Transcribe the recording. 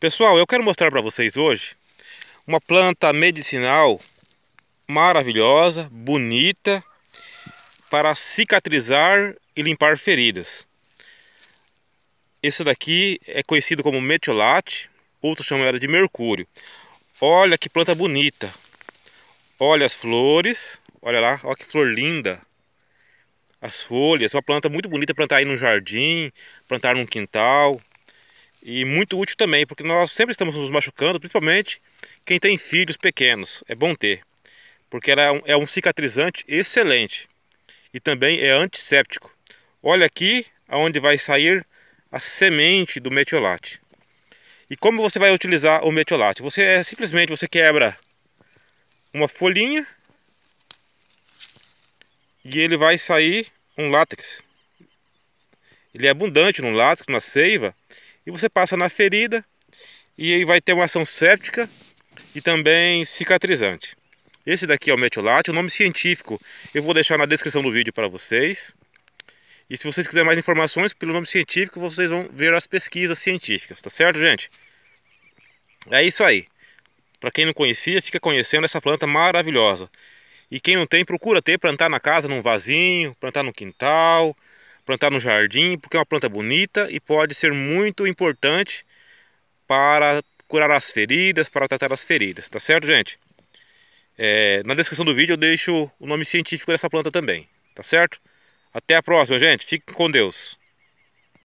Pessoal, eu quero mostrar para vocês hoje uma planta medicinal maravilhosa, bonita, para cicatrizar e limpar feridas. Esse daqui é conhecido como metiolate, outros chamam ela de mercúrio. Olha que planta bonita. Olha as flores, olha lá, olha que flor linda. As folhas, é uma planta muito bonita plantar aí no jardim, plantar num quintal, e muito útil também, porque nós sempre estamos nos machucando, principalmente quem tem filhos pequenos, é bom ter, porque ela é um, é um cicatrizante excelente e também é antisséptico. Olha aqui aonde vai sair a semente do metiolate. E como você vai utilizar o metiolate? Você é, simplesmente você quebra uma folhinha e ele vai sair um látex. Ele é abundante no látex, na seiva, e você passa na ferida e aí vai ter uma ação séptica e também cicatrizante. Esse daqui é o metiolate, o nome científico eu vou deixar na descrição do vídeo para vocês. E se vocês quiserem mais informações pelo nome científico, vocês vão ver as pesquisas científicas, tá certo, gente? É isso aí. Para quem não conhecia, fica conhecendo essa planta maravilhosa. E quem não tem, procura ter, plantar na casa, num vasinho, plantar no quintal, plantar no jardim, porque é uma planta bonita e pode ser muito importante para curar as feridas, para tratar as feridas, tá certo, gente? É, na descrição do vídeo eu deixo o nome científico dessa planta também, tá certo? Até a próxima, gente. Fiquem com Deus.